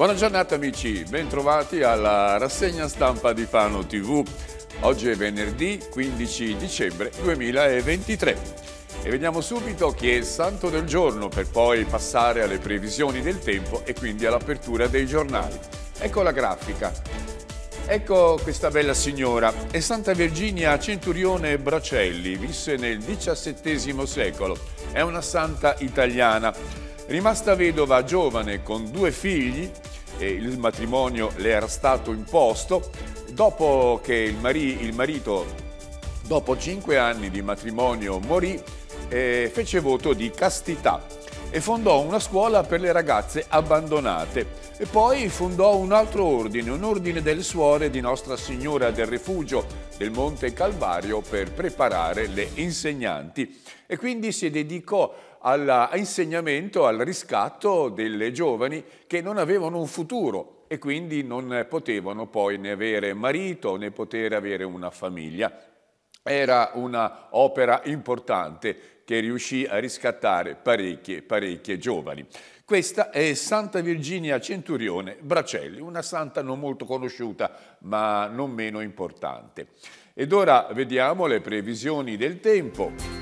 Buona giornata amici, bentrovati alla rassegna stampa di Fano TV. Oggi è venerdì 15 dicembre 2023. E vediamo subito chi è il santo del giorno per poi passare alle previsioni del tempo e quindi all'apertura dei giornali. Ecco la grafica. Ecco questa bella signora. È Santa Virginia Centurione Bracelli, visse nel XVII secolo. È una santa italiana. Rimasta vedova giovane con due figli, il matrimonio le era stato imposto, dopo che il, mari, il marito, dopo cinque anni di matrimonio, morì, eh, fece voto di castità e fondò una scuola per le ragazze abbandonate e poi fondò un altro ordine, un ordine delle suore di Nostra Signora del Rifugio del Monte Calvario per preparare le insegnanti e quindi si dedicò all'insegnamento, al riscatto delle giovani che non avevano un futuro e quindi non potevano poi né avere marito né poter avere una famiglia. Era un'opera importante che riuscì a riscattare parecchie, parecchie giovani. Questa è Santa Virginia Centurione Bracelli, una santa non molto conosciuta ma non meno importante. Ed ora vediamo le previsioni del tempo.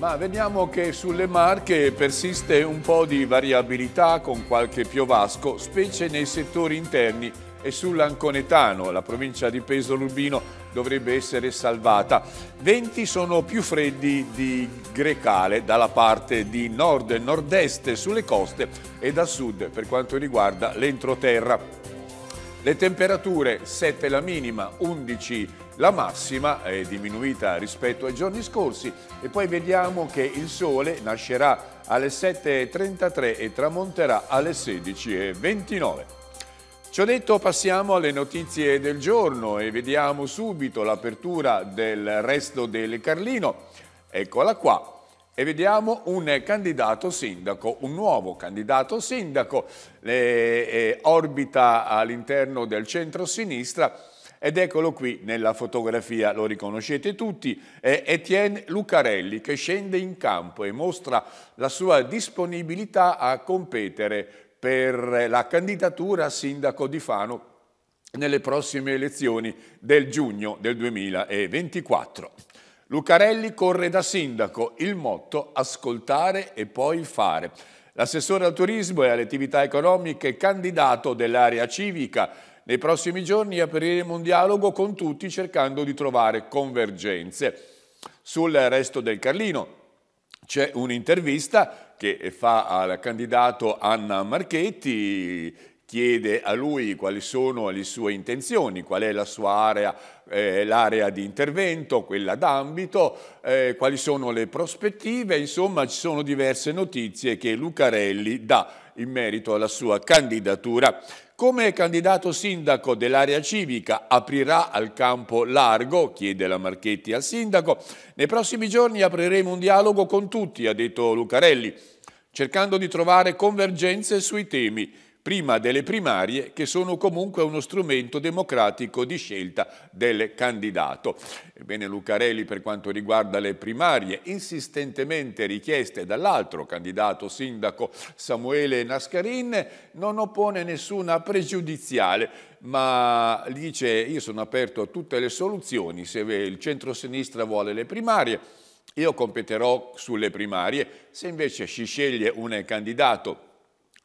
Ma vediamo che sulle Marche persiste un po' di variabilità con qualche piovasco, specie nei settori interni e sull'Anconetano, la provincia di Pesolubino dovrebbe essere salvata. Venti sono più freddi di Grecale dalla parte di nord e nord-est sulle coste e da sud per quanto riguarda l'entroterra. Le temperature 7 la minima, 11 la massima, è diminuita rispetto ai giorni scorsi e poi vediamo che il sole nascerà alle 7.33 e tramonterà alle 16.29. Ciò detto passiamo alle notizie del giorno e vediamo subito l'apertura del resto del Carlino. Eccola qua, e vediamo un candidato sindaco, un nuovo candidato sindaco, eh, eh, orbita all'interno del centro-sinistra ed eccolo qui nella fotografia, lo riconoscete tutti, è Etienne Lucarelli che scende in campo e mostra la sua disponibilità a competere per la candidatura a sindaco di Fano nelle prossime elezioni del giugno del 2024. Lucarelli corre da sindaco, il motto ascoltare e poi fare. L'assessore al turismo e alle attività economiche, candidato dell'area civica, nei prossimi giorni apriremo un dialogo con tutti cercando di trovare convergenze. Sul resto del Carlino c'è un'intervista che fa al candidato Anna Marchetti chiede a lui quali sono le sue intenzioni, qual è la sua area, eh, l'area di intervento, quella d'ambito, eh, quali sono le prospettive, insomma ci sono diverse notizie che Lucarelli dà in merito alla sua candidatura. Come candidato sindaco dell'area civica aprirà al campo largo, chiede la Marchetti al sindaco, nei prossimi giorni apriremo un dialogo con tutti, ha detto Lucarelli, cercando di trovare convergenze sui temi prima delle primarie che sono comunque uno strumento democratico di scelta del candidato. Ebbene Lucarelli per quanto riguarda le primarie insistentemente richieste dall'altro candidato sindaco Samuele Nascarin non oppone nessuna pregiudiziale ma dice io sono aperto a tutte le soluzioni se il centro-sinistra vuole le primarie io competerò sulle primarie se invece si sceglie un candidato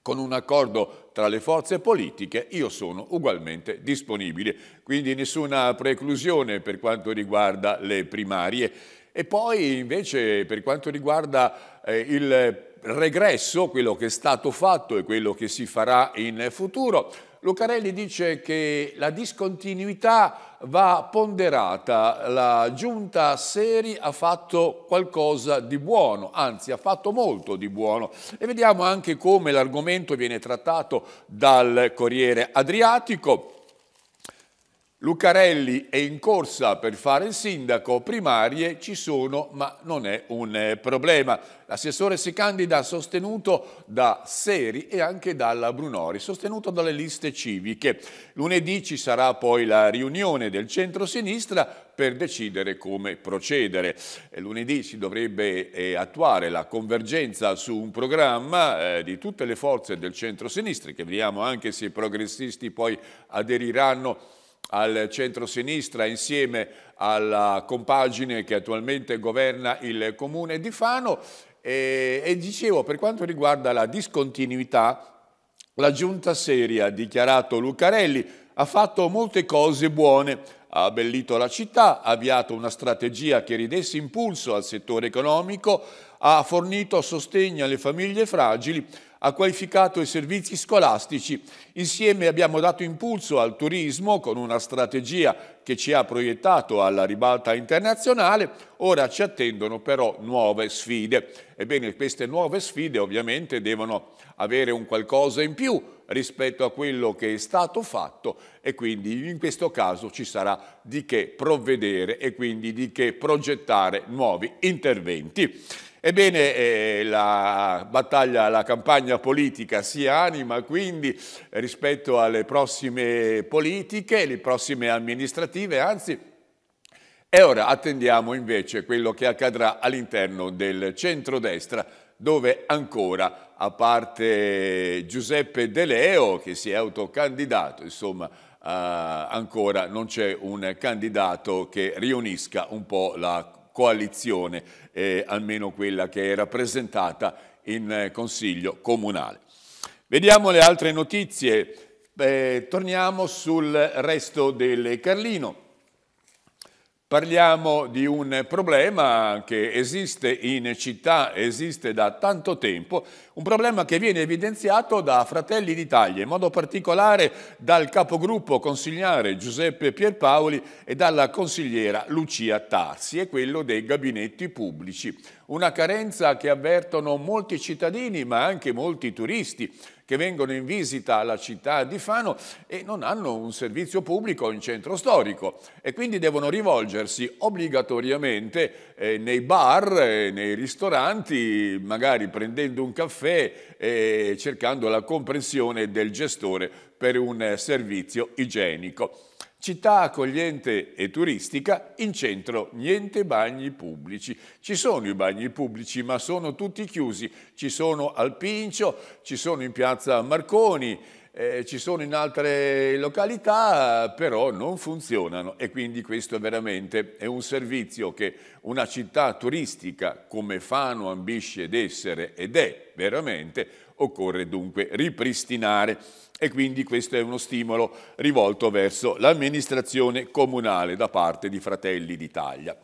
con un accordo tra le forze politiche, io sono ugualmente disponibile. Quindi nessuna preclusione per quanto riguarda le primarie. E poi invece per quanto riguarda eh, il regresso, quello che è stato fatto e quello che si farà in futuro, Lucarelli dice che la discontinuità va ponderata, la giunta Seri ha fatto qualcosa di buono, anzi ha fatto molto di buono e vediamo anche come l'argomento viene trattato dal Corriere Adriatico Lucarelli è in corsa per fare il sindaco, primarie ci sono ma non è un eh, problema. L'assessore si candida sostenuto da Seri e anche dalla Brunori, sostenuto dalle liste civiche. Lunedì ci sarà poi la riunione del centro-sinistra per decidere come procedere. Eh, lunedì si dovrebbe eh, attuare la convergenza su un programma di tutte le forze del centro-sinistra, che vediamo anche se i progressisti poi aderiranno al centro-sinistra insieme alla compagine che attualmente governa il comune di Fano e, e dicevo per quanto riguarda la discontinuità la giunta seria, ha dichiarato Lucarelli, ha fatto molte cose buone, ha abbellito la città, ha avviato una strategia che ridesse impulso al settore economico, ha fornito sostegno alle famiglie fragili, ha qualificato i servizi scolastici. Insieme abbiamo dato impulso al turismo con una strategia che ci ha proiettato alla ribalta internazionale, ora ci attendono però nuove sfide. Ebbene, queste nuove sfide ovviamente devono avere un qualcosa in più rispetto a quello che è stato fatto e quindi in questo caso ci sarà di che provvedere e quindi di che progettare nuovi interventi. Ebbene, eh, la battaglia, la campagna politica si anima quindi rispetto alle prossime politiche, le prossime amministrative, anzi e ora attendiamo invece quello che accadrà all'interno del centrodestra, dove ancora, a parte Giuseppe De Leo, che si è autocandidato, insomma, eh, ancora non c'è un candidato che riunisca un po' la coalizione eh, almeno quella che è rappresentata in eh, Consiglio Comunale. Vediamo le altre notizie, eh, torniamo sul resto del Carlino. Parliamo di un problema che esiste in città, esiste da tanto tempo, un problema che viene evidenziato da Fratelli d'Italia, in modo particolare dal capogruppo consigliare Giuseppe Pierpaoli e dalla consigliera Lucia Tarsi, è quello dei gabinetti pubblici. Una carenza che avvertono molti cittadini ma anche molti turisti che vengono in visita alla città di Fano e non hanno un servizio pubblico in centro storico e quindi devono rivolgersi obbligatoriamente eh, nei bar, eh, nei ristoranti, magari prendendo un caffè e cercando la comprensione del gestore per un eh, servizio igienico. Città accogliente e turistica, in centro niente bagni pubblici. Ci sono i bagni pubblici, ma sono tutti chiusi. Ci sono al Pincio, ci sono in piazza Marconi, eh, ci sono in altre località, però non funzionano e quindi questo veramente è un servizio che una città turistica come Fano ambisce ad essere ed è veramente, occorre dunque ripristinare e quindi questo è uno stimolo rivolto verso l'amministrazione comunale da parte di Fratelli d'Italia.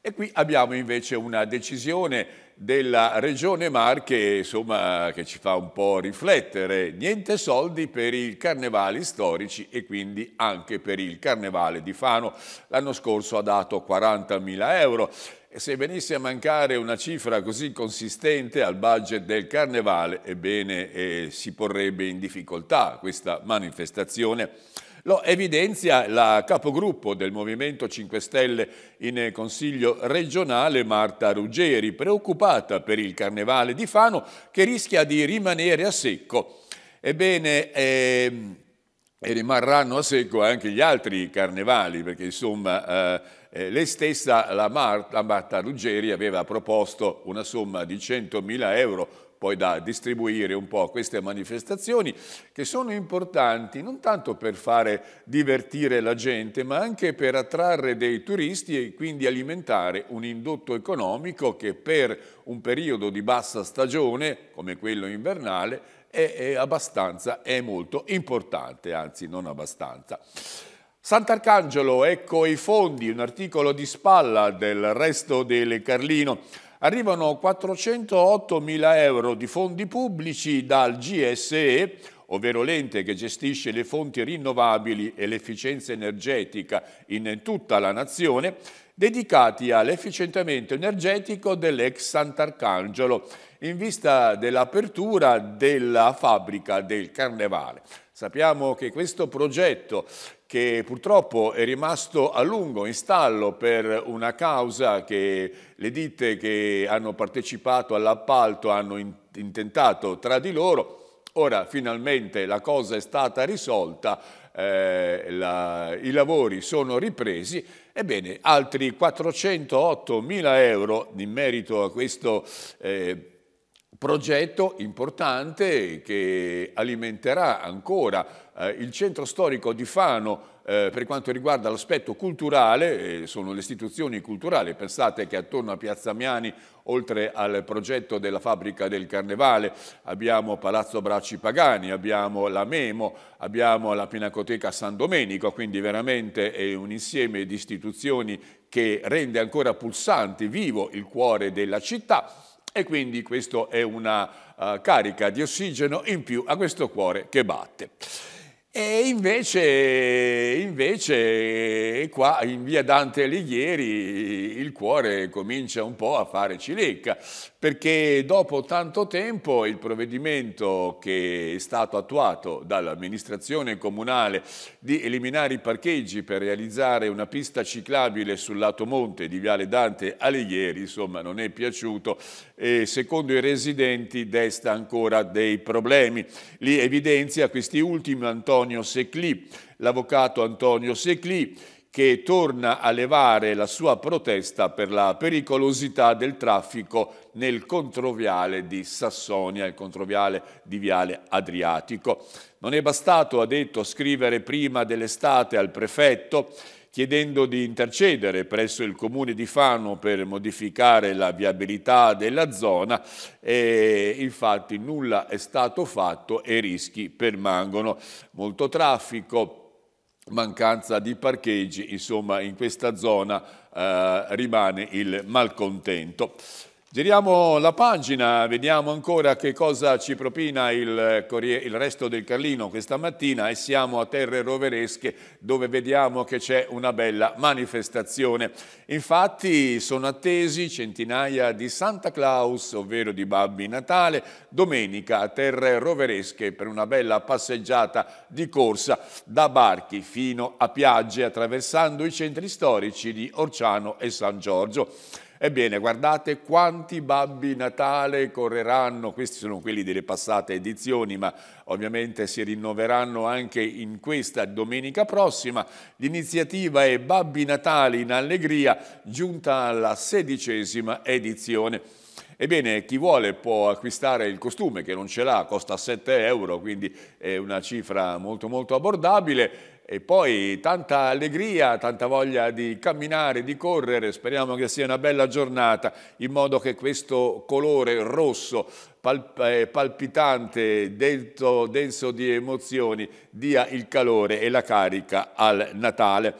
E qui abbiamo invece una decisione della Regione Marche insomma, che ci fa un po' riflettere. Niente soldi per i carnevali storici e quindi anche per il carnevale di Fano. L'anno scorso ha dato 40.000 euro e se venisse a mancare una cifra così consistente al budget del carnevale, ebbene eh, si porrebbe in difficoltà questa manifestazione. Lo evidenzia la capogruppo del Movimento 5 Stelle in Consiglio regionale Marta Ruggeri, preoccupata per il carnevale di Fano che rischia di rimanere a secco. Ebbene, ehm, e rimarranno a secco anche gli altri carnevali, perché insomma... Eh, eh lei stessa, la Marta Ruggeri, aveva proposto una somma di 100.000 euro poi da distribuire un po' queste manifestazioni che sono importanti non tanto per fare divertire la gente ma anche per attrarre dei turisti e quindi alimentare un indotto economico che per un periodo di bassa stagione come quello invernale è, abbastanza, è molto importante, anzi non abbastanza. Sant'Arcangelo, ecco i fondi, un articolo di spalla del resto del Carlino. Arrivano 408 mila euro di fondi pubblici dal GSE, ovvero l'ente che gestisce le fonti rinnovabili e l'efficienza energetica in tutta la nazione, dedicati all'efficientamento energetico dell'ex Sant'Arcangelo in vista dell'apertura della fabbrica del Carnevale. Sappiamo che questo progetto, che purtroppo è rimasto a lungo in stallo per una causa che le ditte che hanno partecipato all'appalto hanno intentato tra di loro, ora finalmente la cosa è stata risolta, eh, la, i lavori sono ripresi, ebbene altri 408 mila euro in merito a questo eh, progetto importante che alimenterà ancora eh, il centro storico di Fano eh, per quanto riguarda l'aspetto culturale, eh, sono le istituzioni culturali, pensate che attorno a Piazza Miani, oltre al progetto della fabbrica del Carnevale, abbiamo Palazzo Bracci Pagani, abbiamo la Memo, abbiamo la Pinacoteca San Domenico, quindi veramente è un insieme di istituzioni che rende ancora pulsante, vivo il cuore della città e quindi questa è una uh, carica di ossigeno in più a questo cuore che batte. E invece, invece, qua in via Dante Alighieri il cuore comincia un po' a fare cilecca, perché dopo tanto tempo il provvedimento che è stato attuato dall'amministrazione comunale di eliminare i parcheggi per realizzare una pista ciclabile sul lato monte di Viale Dante Alighieri, insomma non è piaciuto e secondo i residenti desta ancora dei problemi. Li evidenzia questi ultimi Antonio Seclì, l'avvocato Antonio Seclì, che torna a levare la sua protesta per la pericolosità del traffico nel controviale di Sassonia, il controviale di Viale Adriatico. Non è bastato, ha detto, scrivere prima dell'estate al prefetto chiedendo di intercedere presso il comune di Fano per modificare la viabilità della zona e infatti nulla è stato fatto e i rischi permangono. Molto traffico, mancanza di parcheggi, insomma in questa zona eh, rimane il malcontento. Giriamo la pagina, vediamo ancora che cosa ci propina il, eh, il, resto del Carlino questa mattina e siamo a Terre Roveresche dove vediamo che c'è una bella manifestazione. Infatti sono attesi centinaia di Santa Claus, ovvero di Babbi Natale, domenica a Terre Roveresche per una bella passeggiata di corsa da barchi fino a piagge attraversando i centri storici di Orciano e San Giorgio. Ebbene, guardate quanti babbi Natale correranno, questi sono quelli delle passate edizioni, ma ovviamente si rinnoveranno anche in questa domenica prossima. L'iniziativa è Babbi Natale in Allegria, giunta alla sedicesima edizione. Ebbene, chi vuole può acquistare il costume, che non ce l'ha, costa 7 euro, quindi è una cifra molto molto abbordabile e poi tanta allegria, tanta voglia di camminare, di correre, speriamo che sia una bella giornata, in modo che questo colore rosso eh, palpitante, denso, denso di emozioni, dia il calore e la carica al Natale.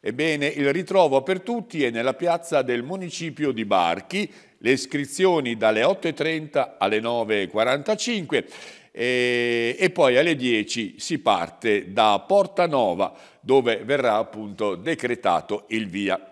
Ebbene, il ritrovo per tutti è nella piazza del municipio di Barchi, le iscrizioni dalle 8.30 alle 9.45 e, eh, e, poi alle 10 si parte da Portanova dove verrà appunto decretato il via.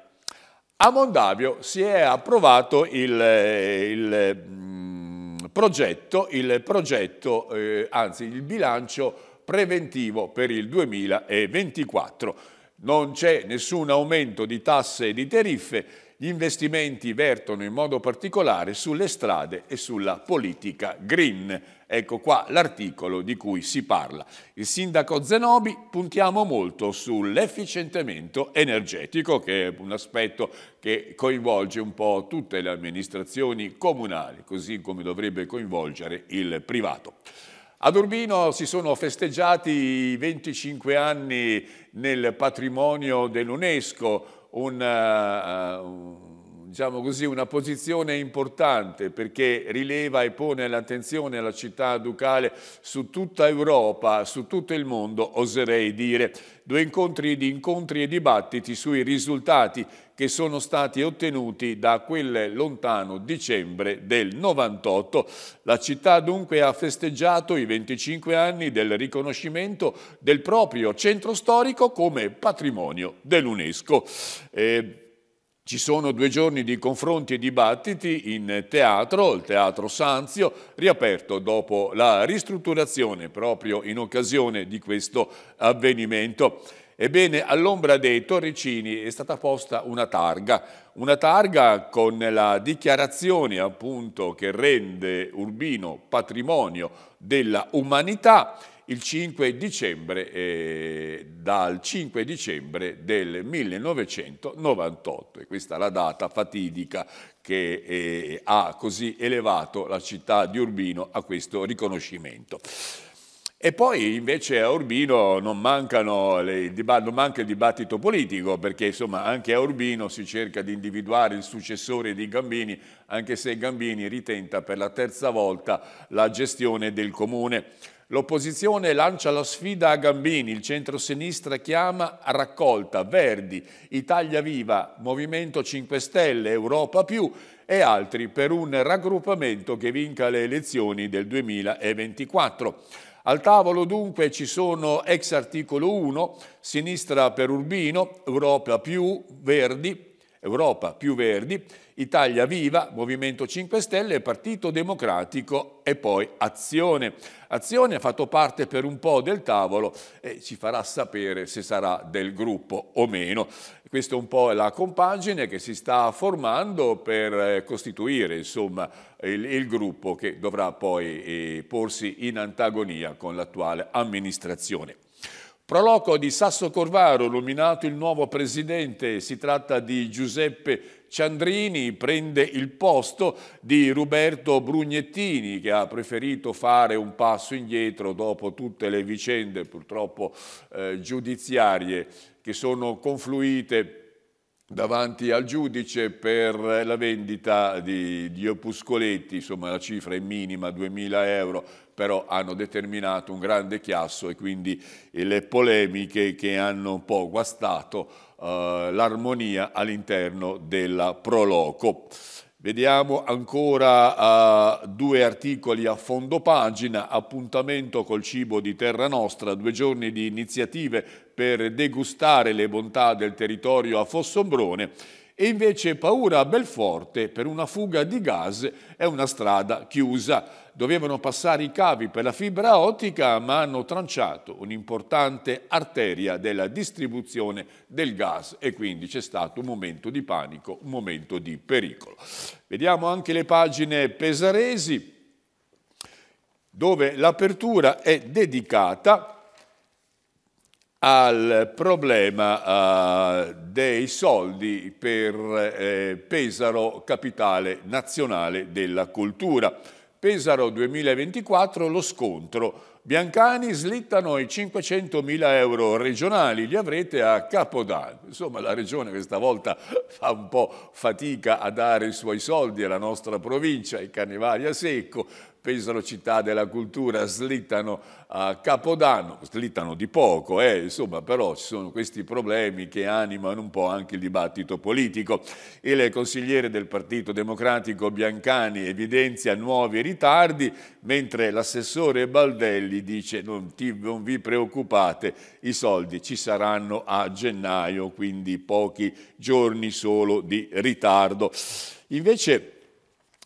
A Mondavio si è approvato il, eh, il mm, progetto, il progetto eh, anzi il bilancio preventivo per il 2024. Non c'è nessun aumento di tasse e di tariffe, gli investimenti vertono in modo particolare sulle strade e sulla politica green. Ecco qua l'articolo di cui si parla. Il sindaco Zenobi puntiamo molto sull'efficientamento energetico, che è un aspetto che coinvolge un po' tutte le amministrazioni comunali, così come dovrebbe coinvolgere il privato. Ad Urbino si sono festeggiati i 25 anni nel patrimonio dell'UNESCO, un, uh, diciamo così, una posizione importante perché rileva e pone l'attenzione alla città ducale su tutta Europa, su tutto il mondo, oserei dire. Due incontri di incontri e dibattiti sui risultati che sono stati ottenuti da quel lontano dicembre del 98. La città dunque ha festeggiato i 25 anni del riconoscimento del proprio centro storico come patrimonio dell'UNESCO. Eh, ci sono due giorni di confronti e dibattiti in teatro, il Teatro Sanzio, riaperto dopo la ristrutturazione proprio in occasione di questo avvenimento. Ebbene, all'ombra dei Torricini è stata posta una targa, una targa con la dichiarazione appunto che rende Urbino patrimonio della umanità 5 dicembre, eh, dal 5 dicembre del 1998. E questa è la data fatidica che eh, ha così elevato la città di Urbino a questo riconoscimento. E poi invece a Urbino non, le, non, manca il dibattito politico, perché insomma anche a Urbino si cerca di individuare il successore di Gambini, anche se Gambini ritenta per la terza volta la gestione del comune. L'opposizione lancia la sfida a Gambini, il centro-sinistra chiama a raccolta Verdi, Italia Viva, Movimento 5 Stelle, Europa Più e altri per un raggruppamento che vinca le elezioni del 2024. Al tavolo dunque ci sono ex articolo 1, sinistra per Urbino, Europa più, Verdi, Europa più Verdi, Italia Viva, Movimento 5 Stelle, Partito Democratico e poi Azione. Azione ha fatto parte per un po' del tavolo e ci farà sapere se sarà del gruppo o meno. Questa è un po' la compagine che si sta formando per eh, costituire insomma, il, il gruppo che dovrà poi eh, porsi in antagonia con l'attuale amministrazione. Proloco di Sasso Corvaro, nominato il nuovo presidente, si tratta di Giuseppe Ciandrini, prende il posto di Roberto Brugnettini che ha preferito fare un passo indietro dopo tutte le vicende purtroppo eh, giudiziarie che sono confluite davanti al giudice per la vendita di, di opuscoletti, insomma la cifra è minima, 2.000 euro, però hanno determinato un grande chiasso e quindi le polemiche che hanno un po' guastato eh, l'armonia all'interno della Proloco. Vediamo ancora uh, due articoli a fondo pagina, appuntamento col cibo di Terra Nostra, due giorni di iniziative per degustare le bontà del territorio a Fossombrone e invece Paura a Belforte per una fuga di gas e una strada chiusa. Dovevano passare i cavi per la fibra ottica ma hanno tranciato un'importante arteria della distribuzione del gas e quindi c'è stato un momento di panico, un momento di pericolo. Vediamo anche le pagine pesaresi dove l'apertura è dedicata al problema eh, dei soldi per eh, Pesaro capitale nazionale della cultura. Pesaro 2024 lo scontro. Biancani slittano i 500.000 euro regionali, li avrete a Capodanno. Insomma la regione questa volta fa un po' fatica a dare i suoi soldi alla nostra provincia, i Cannevali a secco, pensano città della cultura, slittano a Capodanno, slittano di poco, eh, insomma, però ci sono questi problemi che animano un po' anche il dibattito politico. Il consigliere del Partito Democratico Biancani evidenzia nuovi ritardi, mentre l'assessore Baldelli dice non, ti, non vi preoccupate, i soldi ci saranno a gennaio, quindi pochi giorni solo di ritardo. Invece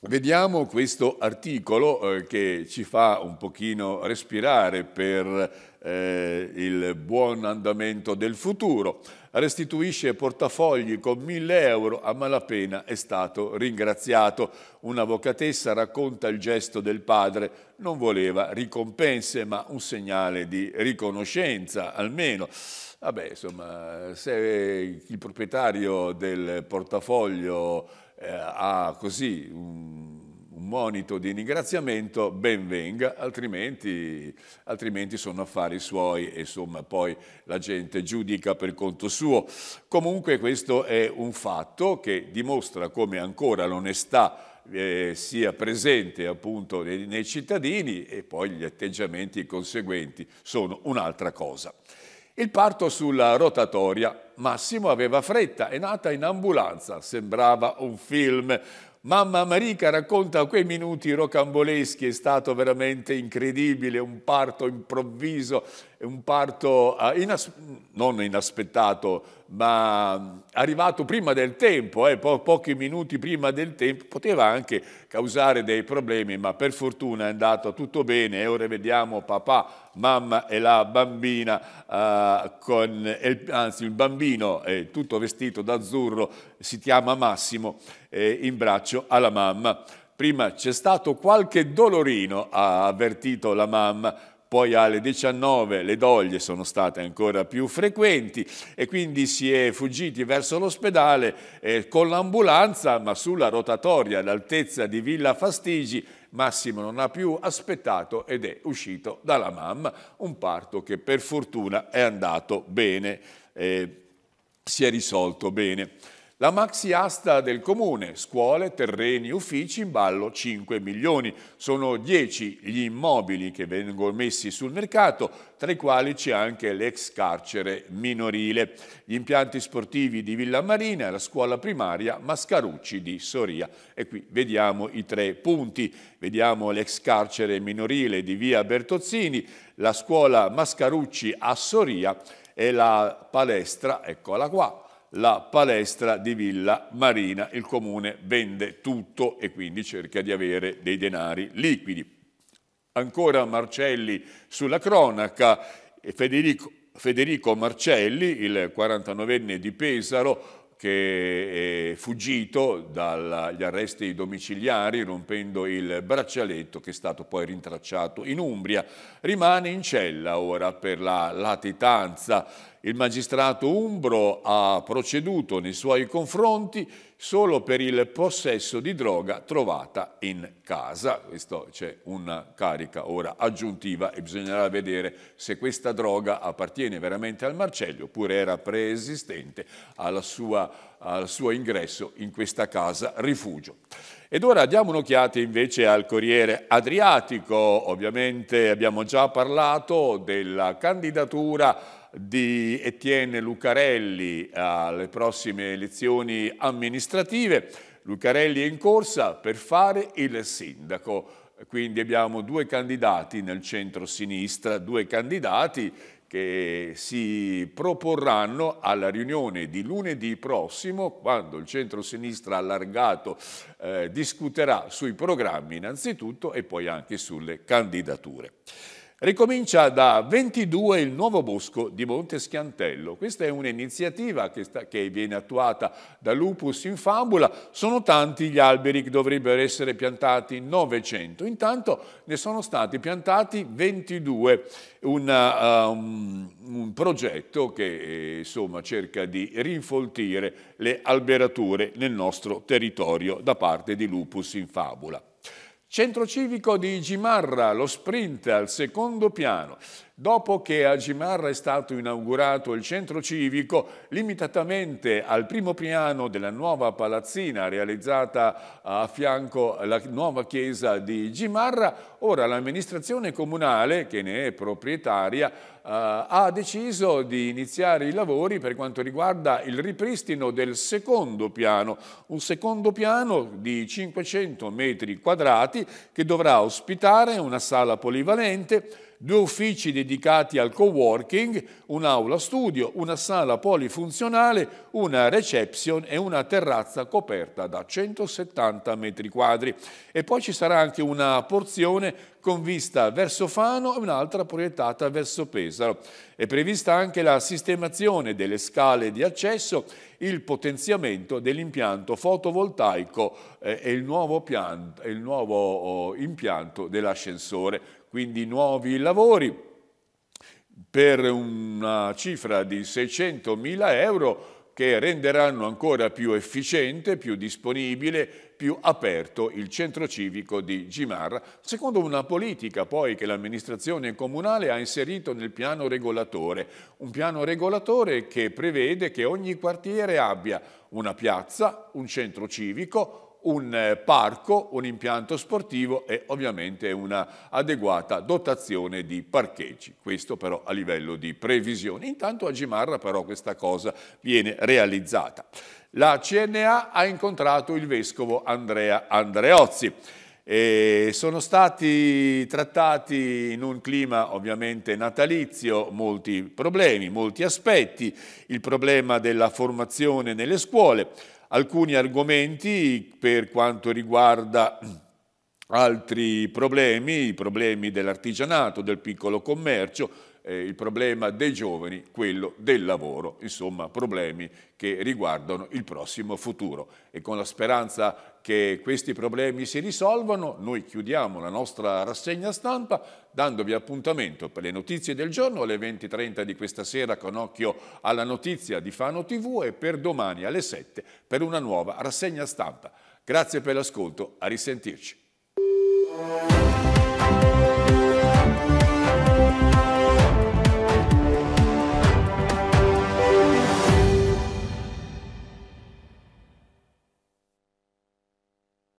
Vediamo questo articolo eh, che ci fa un pochino respirare per eh, il buon andamento del futuro. Restituisce portafogli con 1000 euro, a malapena è stato ringraziato. Un'avvocatessa racconta il gesto del padre, non voleva ricompense ma un segnale di riconoscenza almeno. Vabbè, insomma, se il proprietario del portafoglio eh, ha così un, un, monito di ringraziamento, ben venga, altrimenti, altrimenti sono affari suoi e insomma poi la gente giudica per conto suo. Comunque questo è un fatto che dimostra come ancora l'onestà eh, sia presente appunto nei, nei, cittadini e poi gli atteggiamenti conseguenti sono un'altra cosa. Il parto sulla rotatoria Massimo aveva fretta, è nata in ambulanza, sembrava un film. Mamma Marica racconta quei minuti rocamboleschi, è stato veramente incredibile, un parto improvviso un parto ah, inas- non inaspettato, ma mm, arrivato prima del tempo, eh, po- pochi minuti prima del tempo, poteva anche causare dei problemi, ma per fortuna è andato tutto bene e ora vediamo papà, mamma e la bambina, eh, con, eh, anzi il bambino è tutto vestito d'azzurro, si chiama Massimo, in braccio alla mamma. Prima c'è stato qualche dolorino, ha avvertito la mamma, poi alle 19 le doglie sono state ancora più frequenti e quindi si è fuggiti verso l'ospedale eh, con l'ambulanza, ma sulla rotatoria all'altezza di Villa Fastigi Massimo non ha più aspettato ed è uscito dalla mamma, un parto che per fortuna è andato bene, eh, si è risolto bene. La maxi asta del comune, scuole, terreni, uffici, in ballo 5 milioni. Sono 10 gli immobili che vengono messi sul mercato, tra i quali c'è anche l'ex carcere minorile. Gli impianti sportivi di Villa Marina e la scuola primaria Mascarucci di Soria. E qui vediamo i tre punti. Vediamo l'ex carcere minorile di via Bertozzini, la scuola Mascarucci a Soria e la palestra, eccola qua, la palestra di Villa Marina. Il comune vende tutto e quindi cerca di avere dei denari liquidi. Ancora Marcelli sulla cronaca, Federico, Federico Marcelli, il 49enne di Pesaro, che è fuggito dagli arresti domiciliari rompendo il braccialetto che è stato poi rintracciato in Umbria. Rimane in cella ora per la latitanza il magistrato Umbro ha proceduto nei suoi confronti solo per il possesso di droga trovata in casa. Questo c'è una carica ora aggiuntiva e bisognerà vedere se questa droga appartiene veramente al Marcello oppure era preesistente sua, al suo ingresso in questa casa rifugio. Ed ora diamo un'occhiata invece al Corriere Adriatico. Ovviamente abbiamo già parlato della candidatura di Etienne Lucarelli alle prossime elezioni amministrative. Lucarelli è in corsa per fare il sindaco. Quindi abbiamo due candidati nel centro-sinistra, due candidati che si proporranno alla riunione di lunedì prossimo, quando il centro-sinistra allargato eh, discuterà sui programmi innanzitutto e poi anche sulle candidature. Ricomincia da 22 il nuovo bosco di Monte Schiantello. Questa è un'iniziativa che, che, viene attuata da Lupus in Fabula. Sono tanti gli alberi che dovrebbero essere piantati, 900. Intanto ne sono stati piantati 22. Una, uh, um, un progetto che eh, insomma, cerca di rinfoltire le alberature nel nostro territorio da parte di Lupus in Fabula. Centro civico di Gimarra, lo sprint al secondo piano. Dopo che a Gimarra è stato inaugurato il centro civico, limitatamente al primo piano della nuova palazzina realizzata a fianco alla nuova chiesa di Gimarra, ora l'amministrazione comunale, che ne è proprietaria, eh, ha deciso di iniziare i lavori per quanto riguarda il ripristino del secondo piano, un secondo piano di 500 metri quadrati che dovrà ospitare una sala polivalente, due uffici dedicati al co-working, un'aula studio, una sala polifunzionale, una reception e una terrazza coperta da 170 metri quadri. E poi ci sarà anche una porzione con vista verso Fano e un'altra proiettata verso Pesaro. È prevista anche la sistemazione delle scale di accesso, il potenziamento dell'impianto fotovoltaico eh, e il nuovo, pianto, il nuovo oh, impianto dell'ascensore quindi nuovi lavori per una cifra di 600.000 euro che renderanno ancora più efficiente, più disponibile, più aperto il centro civico di Gimarra, secondo una politica poi che l'amministrazione comunale ha inserito nel piano regolatore, un piano regolatore che prevede che ogni quartiere abbia una piazza, un centro civico, un eh, parco, un impianto sportivo e ovviamente una adeguata dotazione di parcheggi. Questo però a livello di previsione. Intanto a Gimarra però questa cosa viene realizzata. La CNA ha incontrato il vescovo Andrea Andreozzi. E sono stati trattati in un clima ovviamente natalizio molti problemi, molti aspetti, il problema della formazione nelle scuole, alcuni argomenti per quanto riguarda altri problemi, i problemi dell'artigianato, del piccolo commercio, eh, il problema dei giovani, quello del lavoro, insomma problemi che riguardano il prossimo futuro. E con la speranza che questi problemi si risolvano, noi chiudiamo la nostra rassegna stampa dandovi appuntamento per le notizie del giorno alle 20.30 di questa sera con occhio alla notizia di Fano TV e per domani alle 7 per una nuova rassegna stampa. Grazie per l'ascolto, a risentirci.